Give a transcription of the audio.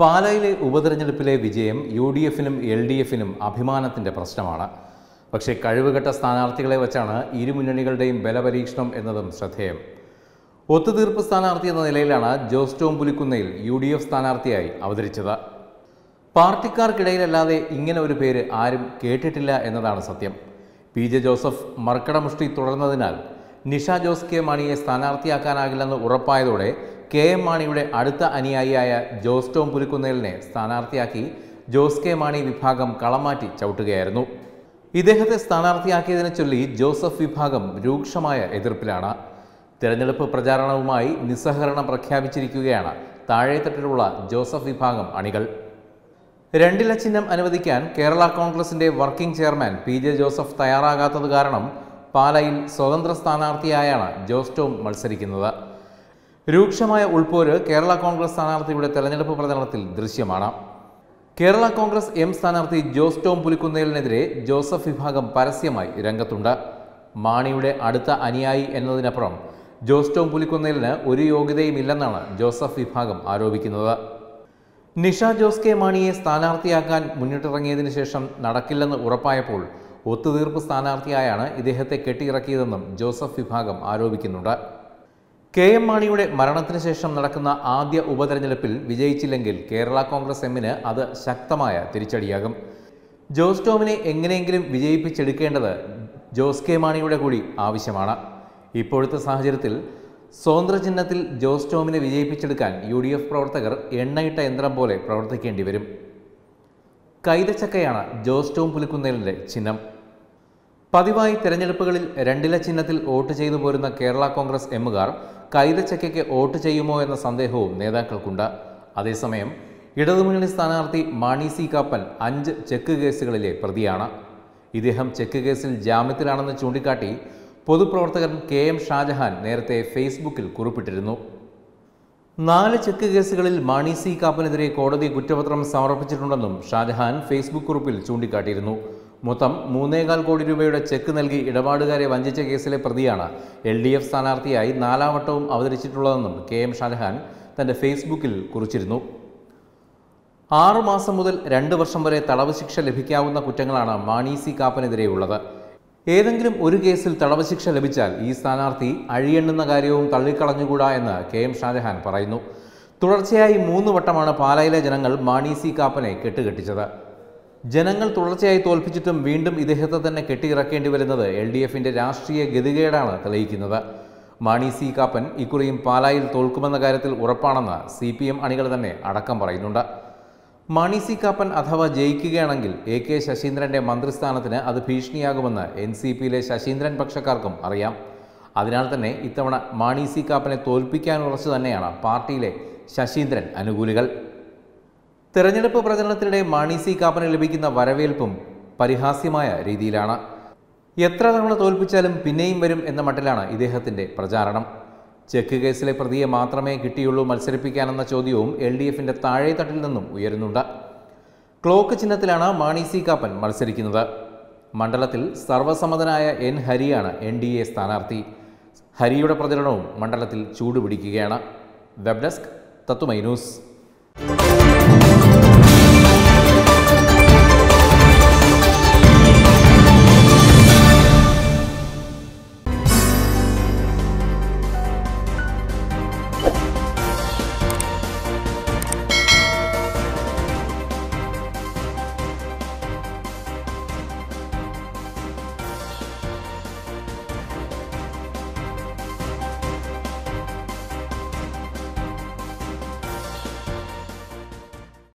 പാലായിലെ ഉപതെരഞ്ഞെടുപ്പിലെ വിജയം യു ഡി എഫിനും എൽ ഡി എഫിനും അഭിമാനത്തിൻ്റെ പ്രശ്നമാണ് പക്ഷേ കഴിവുകെട്ട സ്ഥാനാർത്ഥികളെ വെച്ചാണ് ഇരുമുന്നണികളുടെയും ബലപരീക്ഷണം എന്നതും ശ്രദ്ധേയം ഒത്തുതീർപ്പ് സ്ഥാനാർത്ഥി എന്ന നിലയിലാണ് ജോസ് ടോം പുലിക്കുന്നയിൽ യു ഡി എഫ് സ്ഥാനാർത്ഥിയായി അവതരിച്ചത് പാർട്ടിക്കാർക്കിടയിലല്ലാതെ ഇങ്ങനെ ഒരു പേര് ആരും കേട്ടിട്ടില്ല എന്നതാണ് സത്യം പി ജെ ജോസഫ് മർക്കടമുഷ്ടി തുടർന്നതിനാൽ നിഷ ജോസ് കെ മാണിയെ സ്ഥാനാർത്ഥിയാക്കാനാകില്ലെന്ന് ഉറപ്പായതോടെ കെ എം മാണിയുടെ അടുത്ത അനുയായിയായ ജോസ് ടോം പുലിക്കുന്നേലിനെ സ്ഥാനാർത്ഥിയാക്കി ജോസ് കെ മാണി വിഭാഗം കളമാറ്റി ചവിട്ടുകയായിരുന്നു ഇദ്ദേഹത്തെ സ്ഥാനാർത്ഥിയാക്കിയതിനെ ചൊല്ലി ജോസഫ് വിഭാഗം രൂക്ഷമായ എതിർപ്പിലാണ് തിരഞ്ഞെടുപ്പ് പ്രചാരണവുമായി നിസ്സഹകരണം പ്രഖ്യാപിച്ചിരിക്കുകയാണ് താഴെത്തട്ടിലുള്ള ജോസഫ് വിഭാഗം അണികൾ രണ്ടില ചിഹ്നം അനുവദിക്കാൻ കേരള കോൺഗ്രസിന്റെ working chairman P J Joseph തയ്യാറാകാത്തത് കാരണം പാലയിൽ സ്വതന്ത്ര സ്ഥാനാർത്ഥിയായാണ് ജോസ് ടോം മത്സരിക്കുന്നത് രൂക്ഷമായ ഉൾപോര് കേരള കോൺഗ്രസ് സ്ഥാനാർത്ഥിയുടെ തെരഞ്ഞെടുപ്പ് പ്രചരണത്തിൽ ദൃശ്യമാണ് കേരള കോൺഗ്രസ് എം സ്ഥാനാർത്ഥി ജോസ് ടോം പുലിക്കുന്നേലിനെതിരെ ജോസഫ് വിഭാഗം പരസ്യമായി രംഗത്തുണ്ട് മാണിയുടെ അടുത്ത അനുയായി എന്നതിനപ്പുറം ജോസ് ടോം പുലിക്കുന്നേലിന് ഒരു യോഗ്യതയുമില്ലെന്നാണ് ജോസഫ് വിഭാഗം ആരോപിക്കുന്നത് നിഷ ജോസ് കെ മാണിയെ സ്ഥാനാർത്ഥിയാക്കാൻ മുന്നിട്ടിറങ്ങിയതിന് ശേഷം നടക്കില്ലെന്ന് ഉറപ്പായപ്പോൾ ഒത്തുതീർപ്പ് സ്ഥാനാർത്ഥിയായാണ് ഇദ്ദേഹത്തെ കെട്ടിയിറക്കിയതെന്നും ജോസഫ് വിഭാഗം ആരോപിക്കുന്നുണ്ട് കെ എം മാണിയുടെ മരണത്തിന് ശേഷം നടക്കുന്ന ആദ്യ ഉപതെരഞ്ഞെടുപ്പിൽ വിജയിച്ചില്ലെങ്കിൽ കേരള കോൺഗ്രസ് എമ്മിന് അത് ശക്തമായ തിരിച്ചടിയാകും ജോസ് ടോമിനെ എങ്ങനെയെങ്കിലും വിജയിപ്പിച്ചെടുക്കേണ്ടത് ജോസ് കെ മാണിയുടെ കൂടി ആവശ്യമാണ് ഇപ്പോഴത്തെ സാഹചര്യത്തിൽ സ്വതന്ത്ര ചിഹ്നത്തിൽ ജോസ് ടോമിനെ വിജയിപ്പിച്ചെടുക്കാൻ യു ഡി എഫ് പ്രവർത്തകർ എണ്ണയിട്ട യന്ത്രം പോലെ പ്രവർത്തിക്കേണ്ടി വരും കൈതച്ചക്കയാണ് ജോസ് ടോം പുലിക്കുന്നേലിൻ്റെ ചിഹ്നം പതിവായി തെരഞ്ഞെടുപ്പുകളിൽ രണ്ടില ചിഹ്നത്തിൽ വോട്ട് ചെയ്തു പോരുന്ന കേരള കോൺഗ്രസ് എമ്മുകാർ കൈതച്ചക്കയ്ക്ക് വോട്ട് ചെയ്യുമോ എന്ന സന്ദേഹവും നേതാക്കൾക്കുണ്ട് അതേസമയം ഇടതുമുന്നണി സ്ഥാനാർത്ഥി മാണി സി കാപ്പൻ അഞ്ച് ചെക്ക് കേസുകളിലെ പ്രതിയാണ് ഇദ്ദേഹം ചെക്ക് കേസിൽ ജാമ്യത്തിലാണെന്ന് ചൂണ്ടിക്കാട്ടി പൊതുപ്രവർത്തകൻ കെ എം ഷാജഹാൻ നേരത്തെ ഫേസ്ബുക്കിൽ കുറിപ്പിട്ടിരുന്നു നാല് ചെക്ക് കേസുകളിൽ മാണി സി കാപ്പനെതിരെ കോടതി കുറ്റപത്രം സമർപ്പിച്ചിട്ടുണ്ടെന്നും ഷാജഹാൻ ഫേസ്ബുക്ക് കുറിപ്പിൽ ചൂണ്ടിക്കാട്ടിയിരുന്നു മൊത്തം മൂന്നേകാൽ കോടി രൂപയുടെ ചെക്ക് നൽകി ഇടപാടുകാരെ വഞ്ചിച്ച കേസിലെ പ്രതിയാണ് എൽ ഡി എഫ് സ്ഥാനാർത്ഥിയായി നാലാവട്ടവും അവതരിച്ചിട്ടുള്ളതെന്നും കെ എം ഷാജഹാൻ തൻ്റെ ഫേസ്ബുക്കിൽ കുറിച്ചിരുന്നു ആറുമാസം മുതൽ രണ്ട് വർഷം വരെ തടവ് ശിക്ഷ ലഭിക്കാവുന്ന കുറ്റങ്ങളാണ് മാണി സി കാപ്പനെതിരെയുള്ളത് ഏതെങ്കിലും ഒരു കേസിൽ തടവ് ശിക്ഷ ലഭിച്ചാൽ ഈ സ്ഥാനാർത്ഥി അഴിയെണ്ണുന്ന കാര്യവും തള്ളിക്കളഞ്ഞുകൂടാ എന്ന് കെ എം ഷാജഹാൻ പറയുന്നു തുടർച്ചയായി മൂന്ന് വട്ടമാണ് പാലായിലെ ജനങ്ങൾ മാണി സി കാപ്പനെ കെട്ടുകെട്ടിച്ചത് ജനങ്ങൾ തുടർച്ചയായി തോൽപ്പിച്ചിട്ടും വീണ്ടും ഇദ്ദേഹത്തെ തന്നെ കെട്ടിയിറക്കേണ്ടി വരുന്നത് എൽ ഡി എഫിന്റെ രാഷ്ട്രീയ ഗതികേടാണ് തെളിയിക്കുന്നത് മാണി സി കാപ്പൻ ഇക്കുറിയും പാലായിൽ തോൽക്കുമെന്ന കാര്യത്തിൽ ഉറപ്പാണെന്ന് സി പി എം അണികൾ തന്നെ അടക്കം പറയുന്നുണ്ട് മാണി സി കാപ്പൻ അഥവാ ജയിക്കുകയാണെങ്കിൽ എ കെ ശശീന്ദ്രന്റെ മന്ത്രിസ്ഥാനത്തിന് അത് ഭീഷണിയാകുമെന്ന് എൻ സി പിയിലെ ശശീന്ദ്രൻ പക്ഷക്കാർക്കും അറിയാം അതിനാൽ തന്നെ ഇത്തവണ മാണി സി കാപ്പനെ തോൽപ്പിക്കാൻ തന്നെയാണ് പാർട്ടിയിലെ ശശീന്ദ്രൻ അനുകൂലികൾ തെരഞ്ഞെടുപ്പ് പ്രചരണത്തിനിടെ മാണി സി കാപ്പന് ലഭിക്കുന്ന വരവേൽപ്പും പരിഹാസ്യമായ രീതിയിലാണ് എത്ര തവണ തോൽപ്പിച്ചാലും പിന്നെയും വരും എന്ന മട്ടിലാണ് ഇദ്ദേഹത്തിന്റെ പ്രചാരണം ചെക്ക് കേസിലെ പ്രതിയെ മാത്രമേ കിട്ടിയുള്ളൂ മത്സരിപ്പിക്കാനെന്ന ചോദ്യവും എൽ ഡി എഫിന്റെ താഴെത്തട്ടിൽ നിന്നും ഉയരുന്നുണ്ട് ക്ലോക്ക് ചിഹ്നത്തിലാണ് മാണി സി കാപ്പൻ മത്സരിക്കുന്നത് മണ്ഡലത്തിൽ സർവസമ്മതനായ എൻ ഹരിയാണ് എൻ ഡി എ സ്ഥാനാർത്ഥി ഹരിയുടെ പ്രചരണവും മണ്ഡലത്തിൽ ചൂടുപിടിക്കുകയാണ് വെബ് ഡെസ്ക് തത്തുമൈ ന്യൂസ്